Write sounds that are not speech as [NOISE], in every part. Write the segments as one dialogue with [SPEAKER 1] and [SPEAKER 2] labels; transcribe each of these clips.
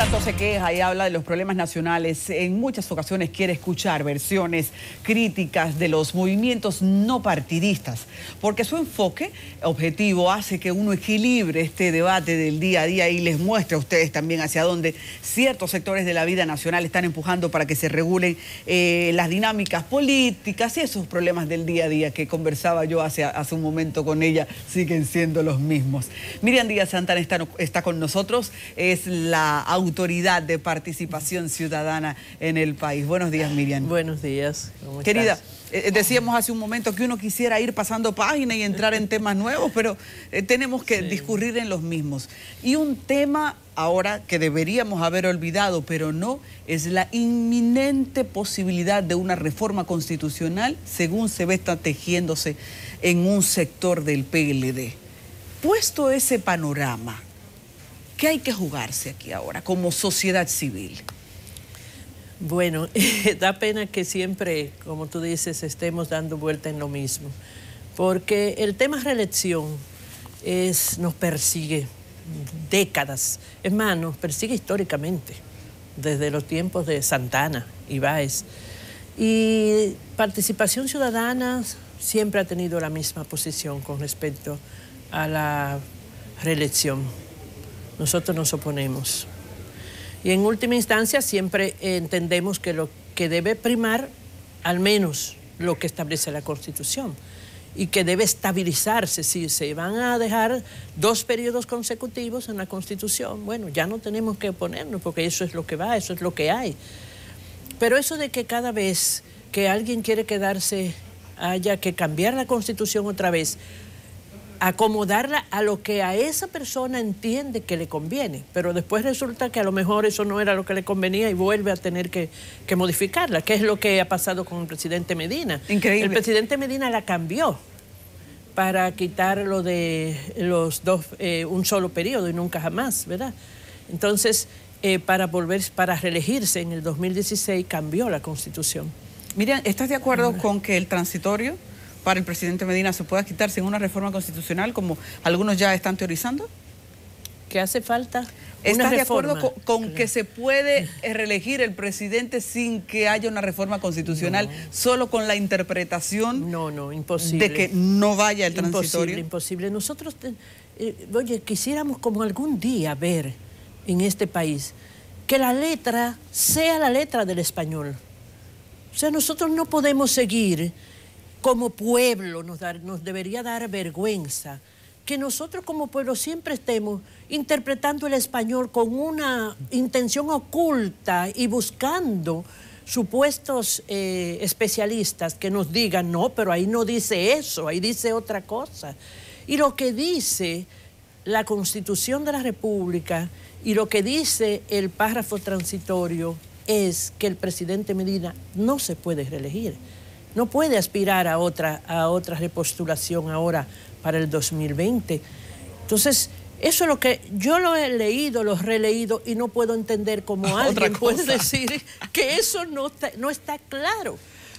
[SPEAKER 1] tanto se queja y habla de los problemas nacionales, en muchas ocasiones quiere escuchar versiones críticas de los movimientos no partidistas, porque su enfoque objetivo hace que uno equilibre este debate del día a día y les muestre a ustedes también hacia dónde ciertos sectores de la vida nacional están empujando para que se regulen eh, las dinámicas políticas y esos problemas del día a día que conversaba yo hace, hace un momento con ella siguen siendo los mismos. Miriam Díaz Santana está, está con nosotros, es la autora autoridad de participación ciudadana en el país. Buenos días, Miriam. Buenos días. Querida, eh, eh, decíamos hace un momento que uno quisiera ir pasando página y entrar en temas nuevos, pero eh, tenemos que discurrir en los mismos. Y un tema ahora que deberíamos haber olvidado, pero no, es la inminente posibilidad de una reforma constitucional según se ve está tejiéndose en un sector del PLD. Puesto ese panorama, ¿Qué hay que jugarse aquí ahora como sociedad civil? Bueno, [LAUGHS] da pena que siempre,
[SPEAKER 2] como tú dices, estemos dando vuelta en lo mismo, porque el tema reelección es, nos persigue décadas, es más, nos persigue históricamente, desde los tiempos de Santana y Báez. Y participación ciudadana siempre ha tenido la misma posición con respecto a la reelección. Nosotros nos oponemos. Y en última instancia siempre entendemos que lo que debe primar, al menos lo que establece la Constitución, y que debe estabilizarse. Si se van a dejar dos periodos consecutivos en la Constitución, bueno, ya no tenemos que oponernos porque eso es lo que va, eso es lo que hay. Pero eso de que cada vez que alguien quiere quedarse haya que cambiar la Constitución otra vez, acomodarla a lo que a esa persona entiende que le conviene, pero después resulta que a lo mejor eso no era lo que le convenía y vuelve a tener que, modificarla, que es lo que ha pasado con el presidente Medina. Increíble. El presidente Medina la cambió para quitar lo de los dos, eh, un solo periodo y nunca jamás, ¿verdad? Entonces,
[SPEAKER 1] eh, para volver, para reelegirse en el 2016, cambió la constitución. Miriam, ¿estás de acuerdo mm. con que el transitorio para el presidente Medina se pueda quitar sin una reforma constitucional como algunos ya están teorizando? ¿Qué hace falta? ¿Estás de acuerdo con, que se puede eh, reelegir el presidente sin que haya una reforma constitucional, solo con la interpretación de que no vaya el imposible, transitorio? Imposible,
[SPEAKER 2] Nosotros, eh, oye, quisiéramos como algún día ver en este país que la letra sea la letra del español. O sea, nosotros no podemos seguir como pueblo nos, debería dar vergüenza que nosotros como pueblo siempre estemos interpretando el español con una intención oculta y buscando supuestos eh, especialistas que nos digan, no, pero ahí no dice eso, ahí dice otra cosa. Y lo que dice la Constitución de la República y lo que dice el párrafo transitorio es que el presidente Medina no se puede reelegir. No puede aspirar a otra, a otra repostulación ahora para el 2020. Entonces, eso es lo que yo lo he leído, lo he releído y no puedo entender cómo [LAUGHS] alguien puede decir que eso no no está claro.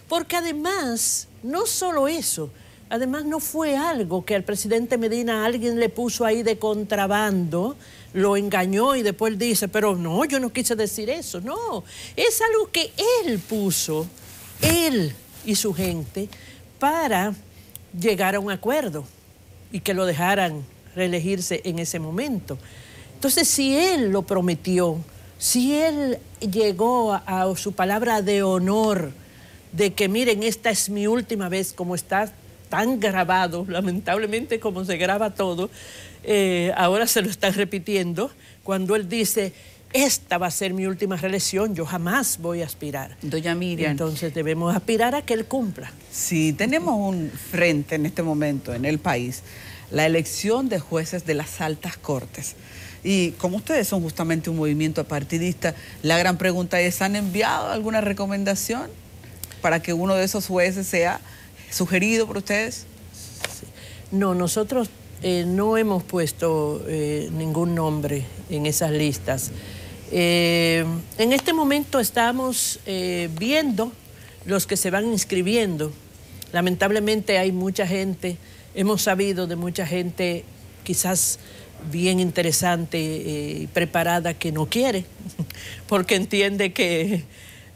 [SPEAKER 2] Porque además, no solo eso, además no fue algo que al presidente Medina alguien le puso ahí de contrabando, lo engañó y después dice, pero no, yo no quise decir eso. No, es algo que él puso, él y su gente para llegar a un acuerdo y que lo dejaran reelegirse en ese momento. Entonces, si él lo prometió, si él llegó a, su palabra de honor, de que miren, esta es mi última vez, como está tan grabado, lamentablemente como se graba todo, eh, ahora se lo están repitiendo, cuando él dice, esta va a ser mi última reelección, yo jamás voy a aspirar. Doña Miriam. Entonces debemos aspirar
[SPEAKER 1] a que él cumpla. Sí, tenemos un frente en este momento en el país, la elección de jueces de las altas cortes. Y como ustedes son justamente un movimiento partidista, la gran pregunta es, ¿han enviado alguna recomendación para que uno de esos jueces sea sugerido por ustedes? No, nosotros
[SPEAKER 2] eh, no hemos puesto eh, ningún nombre en esas listas. Eh, en este momento estamos eh, viendo los que se van inscribiendo. Lamentablemente hay mucha gente, hemos sabido de mucha gente quizás bien interesante eh, y preparada que no quiere, [LAUGHS] porque entiende que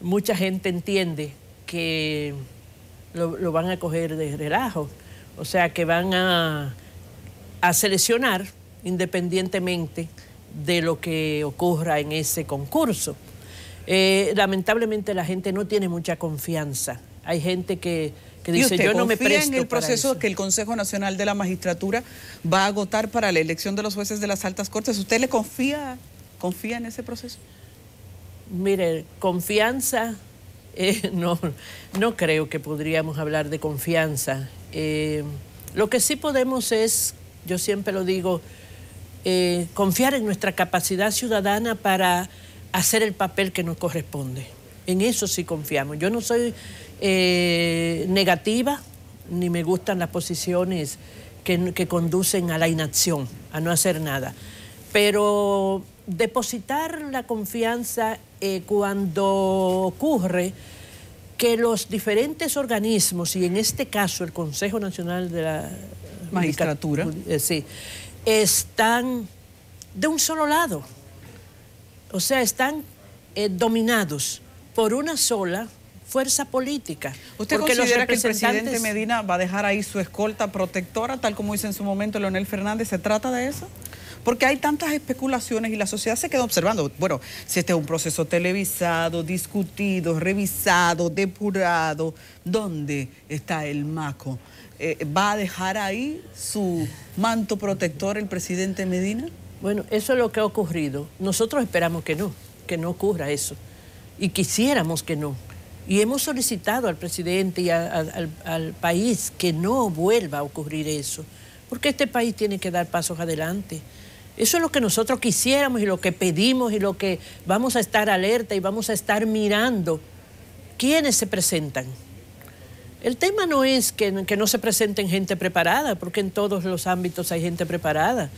[SPEAKER 2] mucha gente entiende que lo, van a coger de relajo, o sea que van a seleccionar independientemente de lo que ocurra en ese concurso. Eh, lamentablemente la gente no tiene mucha confianza.
[SPEAKER 1] Hay gente que, dice, yo no me presto. en el proceso que el Consejo Nacional de la Magistratura va a agotar para la elección de los jueces de las altas cortes? ¿Usted le confía, confía en ese proceso? Mire, confianza, eh, [LAUGHS] no, no
[SPEAKER 2] creo que podríamos hablar de confianza. Eh, lo que sí podemos es, yo siempre lo digo, eh, confiar en nuestra capacidad ciudadana para hacer el papel que nos corresponde. En eso sí confiamos. Yo no soy eh, negativa, ni me gustan las posiciones que, conducen a la inacción, a no hacer nada. Pero depositar la confianza eh, cuando ocurre que los diferentes organismos, y en este caso el Consejo Nacional de la Magistratura, sí, están de un solo lado, o sea, están eh, dominados por una sola fuerza política.
[SPEAKER 1] ¿Usted considera que el presidente Medina va a dejar ahí su escolta protectora, tal como dice en su momento Leonel Fernández? ¿Se trata de eso? Porque hay tantas especulaciones y la sociedad se queda observando. Bueno, si este es un proceso televisado, discutido, revisado, depurado, ¿dónde está el maco? Eh, va a dejar ahí su manto protector el presidente Medina? Bueno, eso es lo que ha ocurrido. Nosotros esperamos que
[SPEAKER 2] no, que no ocurra eso. Y quisiéramos que no. Y hemos solicitado al presidente y al, al país que no vuelva a ocurrir eso, porque este país tiene que dar pasos adelante. Eso es lo que nosotros quisiéramos y lo que pedimos y lo que vamos a estar alerta y vamos a estar mirando quiénes se presentan. El tema no es que, no se presenten gente preparada, porque en todos los ámbitos hay gente preparada.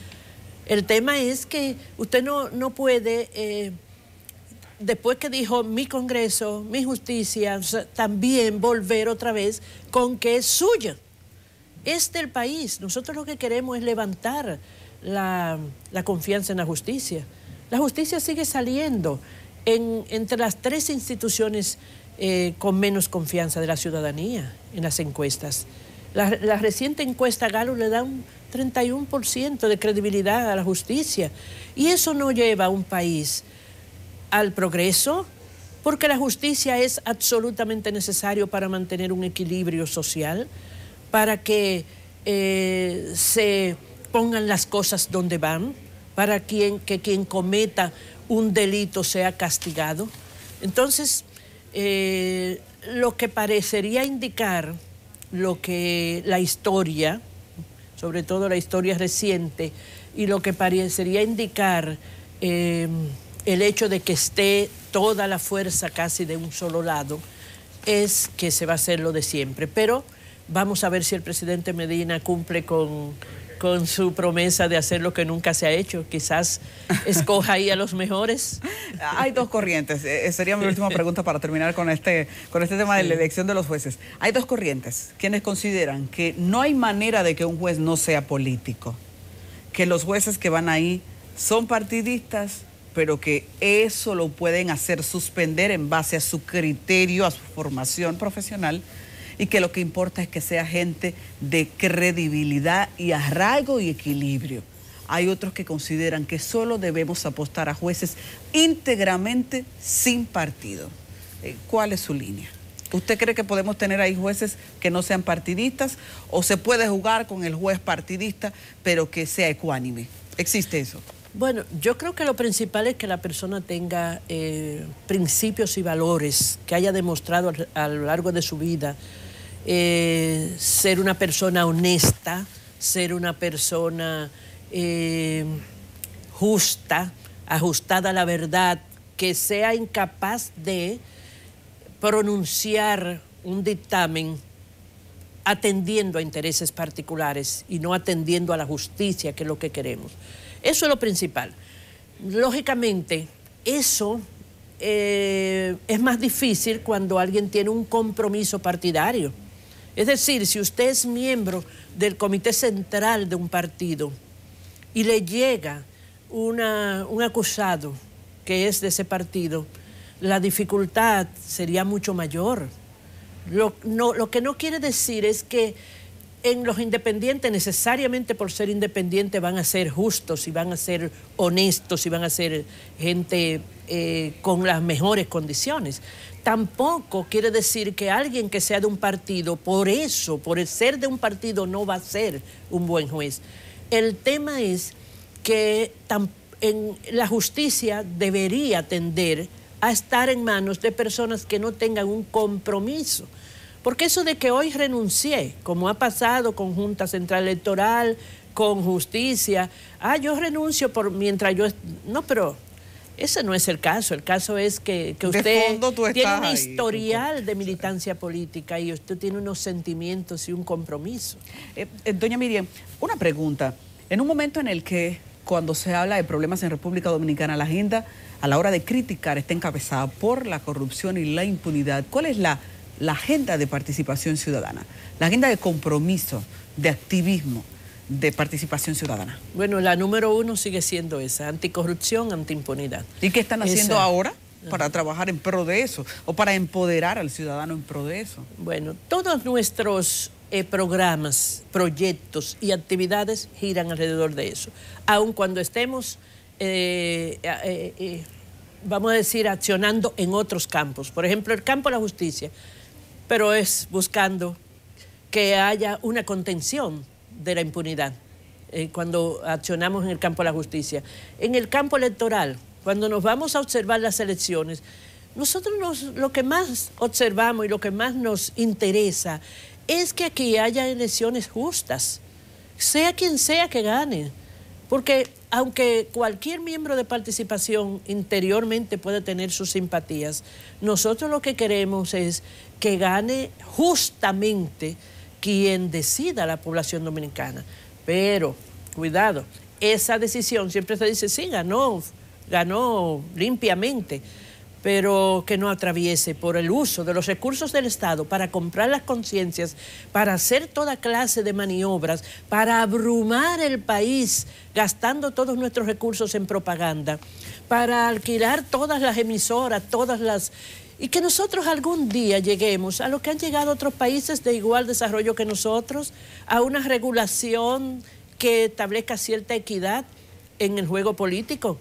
[SPEAKER 2] El tema es que usted no, no puede, eh, después que dijo mi Congreso, mi justicia, también volver otra vez con que es suya. Es del país. Nosotros lo que queremos es levantar la, confianza en la justicia. La justicia sigue saliendo entre las tres instituciones eh, con menos confianza de la ciudadanía en las encuestas. La, reciente encuesta Galo le da un 31% de credibilidad a la justicia y eso no lleva a un país al progreso, porque la justicia es absolutamente necesario para mantener un equilibrio social, para que eh, se pongan las cosas donde van, para quien, que quien cometa un delito sea castigado. Entonces, eh, lo que parecería indicar lo que la historia, sobre todo la historia reciente, y lo que parecería indicar eh, el hecho de que esté toda la fuerza casi de un solo lado, es que se va a hacer lo de siempre. Pero vamos a ver si el presidente Medina cumple con con
[SPEAKER 1] su promesa de hacer lo que nunca se ha hecho. Quizás escoja ahí a los mejores. [LAUGHS] Hay dos corrientes. Eh, eh, sería mi última pregunta para terminar con este, con este tema de la elección de los jueces. Hay dos corrientes. Quienes consideran que no hay manera de que un juez no sea político. Que los jueces que van ahí son partidistas, pero que eso lo pueden hacer suspender en base a su criterio, a su formación profesional y que lo que importa es que sea gente de credibilidad y arraigo y equilibrio. Hay otros que consideran que solo debemos apostar a jueces íntegramente sin partido. Eh, ¿Cuál es su línea? ¿Usted cree que podemos tener ahí jueces que no sean partidistas o se puede jugar con el juez partidista pero que sea ecuánime? ¿Existe eso? Bueno, yo creo que lo principal es que la persona
[SPEAKER 2] tenga eh, principios y valores que haya demostrado a lo largo de su vida eh, ser una persona honesta, ser una persona eh, justa, ajustada a la verdad, que sea incapaz de pronunciar un dictamen atendiendo a intereses particulares y no atendiendo a la justicia, que es lo que queremos. Eso es lo principal. Lógicamente, eso eh, es más difícil cuando alguien tiene un compromiso partidario. Es decir, si usted es miembro del comité central de un partido y le llega un acusado que es de ese partido, la dificultad sería mucho mayor. Lo, que no quiere decir es que en los independientes necesariamente por ser independientes van a ser justos y van a ser honestos y van a ser gente eh, con las mejores condiciones tampoco quiere decir que alguien que sea de un partido, por eso, por el ser de un partido, no va a ser un buen juez. El tema es que en la justicia debería tender a estar en manos de personas que no tengan un compromiso. Porque eso de que hoy renuncié, como ha pasado con Junta Central Electoral, con justicia, ah, yo renuncio por mientras yo... No, pero ese no es el caso. El caso es que, usted tiene un historial de militancia política y
[SPEAKER 1] usted tiene unos sentimientos y un compromiso. Eh, eh, doña Miriam, una pregunta. En un momento en el que cuando se habla de problemas en República Dominicana, la agenda a la hora de criticar está encabezada por la corrupción y la impunidad. ¿Cuál es la agenda de participación ciudadana? La agenda de compromiso, de activismo de participación ciudadana? Bueno, la número uno sigue siendo esa, anticorrupción, antiimpunidad. ¿Y qué están haciendo ahora? Ah. para trabajar en pro de eso o para empoderar al ciudadano en pro de eso? Bueno, todos nuestros eh, programas, proyectos y actividades giran
[SPEAKER 2] alrededor de eso. Aun cuando estemos, eh, eh, vamos a decir, accionando en otros campos. Por ejemplo, el campo de la justicia, pero es buscando que haya una contención de la impunidad eh, cuando accionamos en el campo de la justicia. En el campo electoral, cuando nos vamos a observar las elecciones, nosotros lo que más observamos y lo que más nos interesa es que aquí haya elecciones justas, sea quien sea que gane, porque aunque cualquier miembro de participación interiormente puede tener sus simpatías, nosotros lo que queremos es que gane justamente quien decida la población dominicana. Pero, cuidado, esa decisión siempre se dice, sí, ganó, ganó limpiamente, pero que no atraviese por el uso de los recursos del Estado para comprar las conciencias, para hacer toda clase de maniobras, para abrumar el país gastando todos nuestros recursos en propaganda, para alquilar todas las emisoras, todas las y que nosotros algún día lleguemos a lo que han llegado otros países de igual desarrollo que nosotros, a una regulación que establezca cierta equidad en el juego político.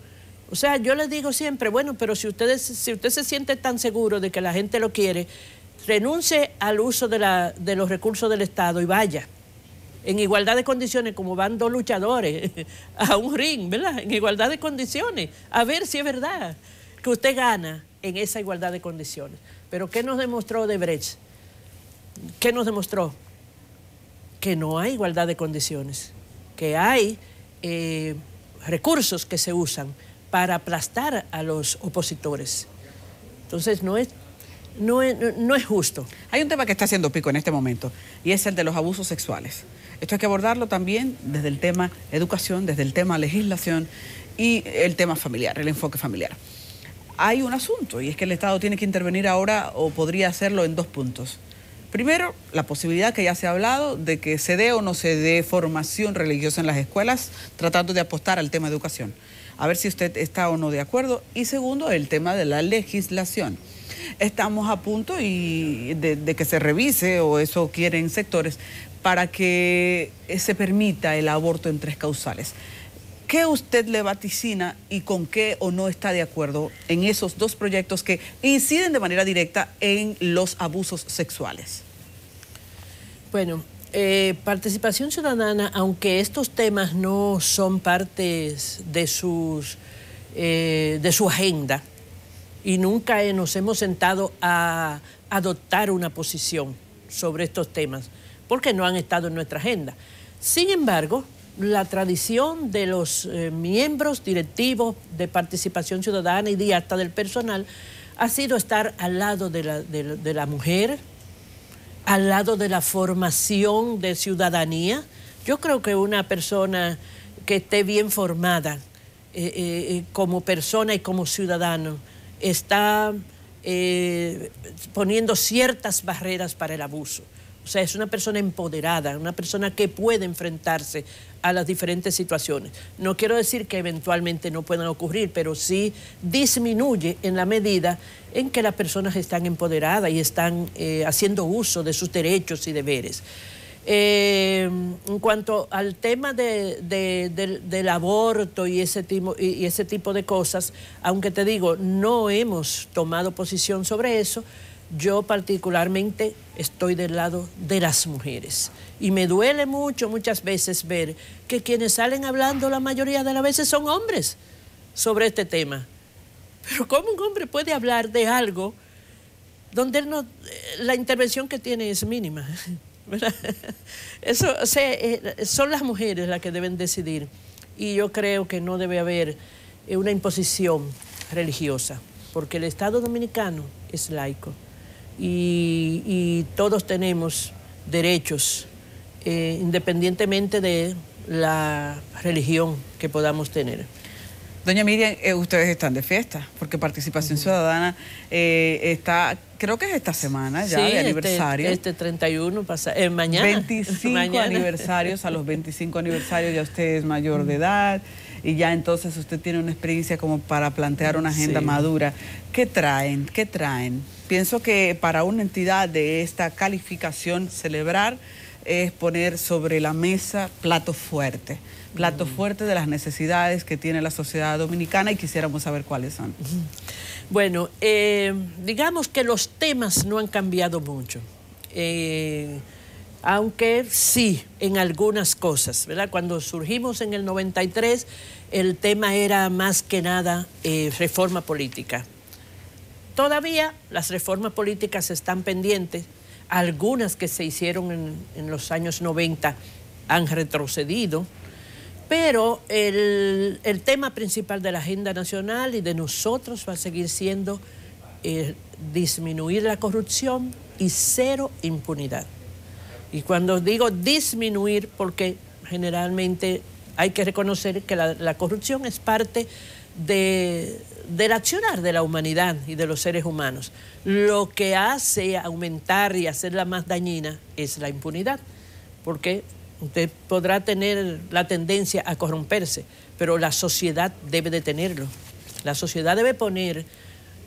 [SPEAKER 2] O sea, yo les digo siempre, bueno, pero si, ustedes, si usted se siente tan seguro de que la gente lo quiere, renuncie al uso de, de los recursos del Estado y vaya en igualdad de condiciones, como van dos luchadores [LAUGHS] a un ring, ¿verdad? En igualdad de condiciones, a ver si es verdad que usted gana en esa igualdad de condiciones. Pero ¿qué nos demostró Debrecht? ¿Qué nos demostró? Que no hay igualdad de condiciones, que hay eh, recursos que se usan para aplastar a los
[SPEAKER 1] opositores. Entonces no es no es, no es, justo. Hay un tema que está haciendo pico en este momento y es el de los abusos sexuales. Esto hay que abordarlo también desde el tema educación, desde el tema legislación y el tema familiar, el enfoque familiar hay un asunto y es que el Estado tiene que intervenir ahora o podría hacerlo en dos puntos. Primero, la posibilidad que ya se ha hablado de que se dé o no se dé formación religiosa en las escuelas, tratando de apostar al tema de educación. A ver si usted está o no de acuerdo. Y segundo, el tema de la legislación. Estamos a punto de que se revise, o eso quieren sectores, para que se permita el aborto en tres causales. ¿Qué usted le vaticina y con qué o no está de acuerdo en esos dos proyectos que inciden de manera directa en los abusos sexuales? Bueno, eh, participación ciudadana, aunque estos temas
[SPEAKER 2] no son partes de, sus, eh, de su agenda y nunca nos hemos sentado a adoptar una posición sobre estos temas, porque no han estado en nuestra agenda. Sin embargo, la tradición de los eh, miembros directivos de participación ciudadana y de hasta del personal ha sido estar al lado de la, mujer, al lado de la formación de ciudadanía. Yo creo que una persona que esté bien formada eh, eh, como persona y como ciudadano está poniendo ciertas barreras para el abuso. O sea, es una persona empoderada, una persona que puede enfrentarse a las diferentes situaciones. No quiero decir que eventualmente no puedan ocurrir, pero sí disminuye en la medida en que las personas están empoderadas y están eh, haciendo uso de sus derechos y deberes. Eh, en cuanto al tema del aborto y ese, y ese tipo de cosas, aunque te digo, no hemos tomado posición sobre eso, yo particularmente estoy del lado de las mujeres. Y me duele mucho muchas veces ver que quienes salen hablando la mayoría de las veces son hombres sobre este tema. Pero ¿cómo un hombre puede hablar de algo donde eh, la intervención que tiene es mínima? [LAUGHS] Eso, eh, son las mujeres las que deben decidir. Y yo creo que no debe haber eh, una imposición religiosa, porque el Estado dominicano es laico y, todos tenemos derechos, eh, independientemente de la
[SPEAKER 1] religión que podamos tener. Doña Miriam, eh, ustedes están de fiesta, porque Participación Ciudadana eh, está, creo que es esta semana ya, de este, aniversario. Este, 31, pasa, mañana. 25 [LAUGHS] aniversarios, a los 25 aniversarios ya usted es mayor de edad y ya entonces usted tiene una experiencia como para plantear una agenda madura. ¿Qué traen? ¿Qué traen? Pienso que para una entidad de esta calificación celebrar es poner sobre la mesa plato fuerte, plato mm. fuerte de las necesidades que tiene la sociedad dominicana y quisiéramos saber cuáles son. Bueno, eh, digamos que los temas no han cambiado mucho,
[SPEAKER 2] eh, aunque sí en algunas cosas, ¿verdad? Cuando surgimos en el 93, el tema era más que nada eh, reforma política Todavía las reformas políticas están pendientes. Algunas que se hicieron en, los años 90 han retrocedido. Pero el, tema principal de la agenda nacional y de nosotros va a seguir siendo eh, disminuir la corrupción y cero impunidad. Y cuando digo disminuir, porque generalmente hay que reconocer que la, corrupción es parte de, del accionar de la humanidad y de los seres humanos. Lo que hace aumentar y hacerla más dañina es la impunidad, porque usted podrá tener la tendencia a corromperse, pero la sociedad debe detenerlo. La sociedad debe poner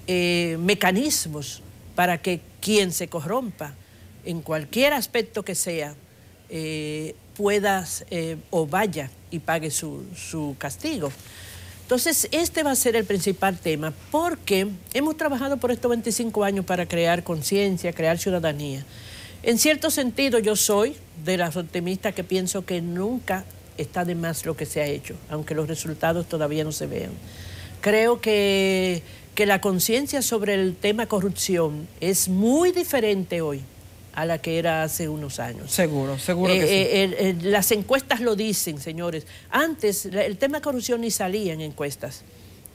[SPEAKER 2] eh, mecanismos para que quien se corrompa, en cualquier aspecto que sea, eh, puedas eh, o vaya y pague su, castigo. Entonces, este va a ser el principal tema, porque hemos trabajado por estos 25 años para crear conciencia, crear ciudadanía. En cierto sentido, yo soy de las optimistas que pienso que nunca está de más lo que se ha hecho, aunque los resultados todavía no se vean. Creo que, que la conciencia sobre el tema corrupción es muy diferente hoy a la que era hace unos años. Seguro, seguro. que eh, sí. Eh, eh, las encuestas lo dicen, señores. Antes el tema de corrupción ni salía en encuestas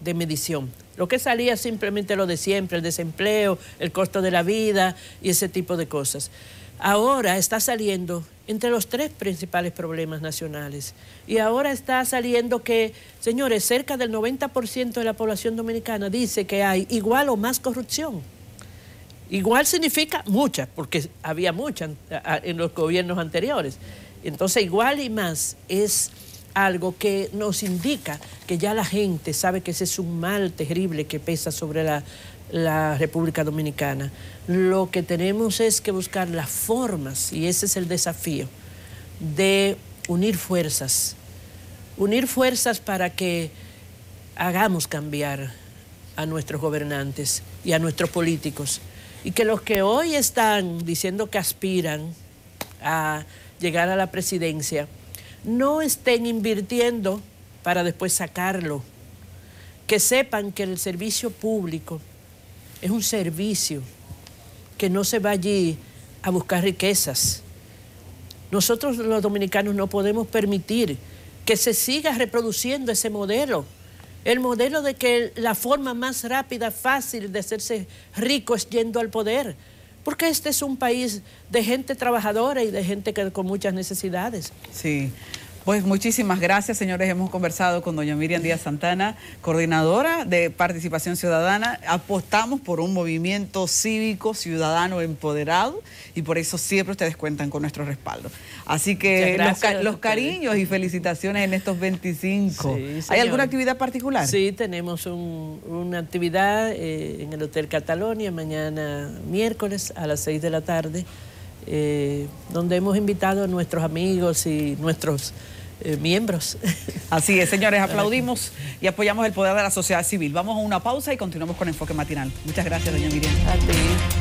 [SPEAKER 2] de medición. Lo que salía simplemente lo de siempre, el desempleo, el costo de la vida y ese tipo de cosas. Ahora está saliendo entre los tres principales problemas nacionales. Y ahora está saliendo que, señores, cerca del 90% de la población dominicana dice que hay igual o más corrupción. Igual significa muchas, porque había muchas en los gobiernos anteriores. Entonces, igual y más es algo que nos indica que ya la gente sabe que ese es un mal terrible que pesa sobre la, la República Dominicana. Lo que tenemos es que buscar las formas, y ese es el desafío, de unir fuerzas, unir fuerzas para que hagamos cambiar a nuestros gobernantes y a nuestros políticos. Y que los que hoy están diciendo que aspiran a llegar a la presidencia no estén invirtiendo para después sacarlo. Que sepan que el servicio público es un servicio, que no se va allí a buscar riquezas. Nosotros los dominicanos no podemos permitir que se siga reproduciendo ese modelo el modelo de que la forma más rápida, fácil de hacerse rico es yendo al poder. Porque este es un país de gente
[SPEAKER 1] trabajadora y de gente que, con muchas necesidades. Sí. Pues muchísimas gracias, señores. Hemos conversado con doña Miriam Díaz Santana, coordinadora de Participación Ciudadana. Apostamos por un movimiento cívico, ciudadano empoderado y por eso siempre ustedes cuentan con nuestro respaldo. Así que los, cariños y felicitaciones en estos 25. ¿Hay alguna actividad
[SPEAKER 2] particular? Sí, tenemos una actividad eh, en el Hotel Catalonia mañana miércoles a las 6 de la tarde.
[SPEAKER 1] Eh, donde hemos invitado a nuestros amigos y nuestros eh, miembros. [LAUGHS] Así es, señores, aplaudimos y apoyamos el poder de la sociedad civil. Vamos a una pausa y continuamos con Enfoque Matinal. Muchas gracias, doña Miriam. A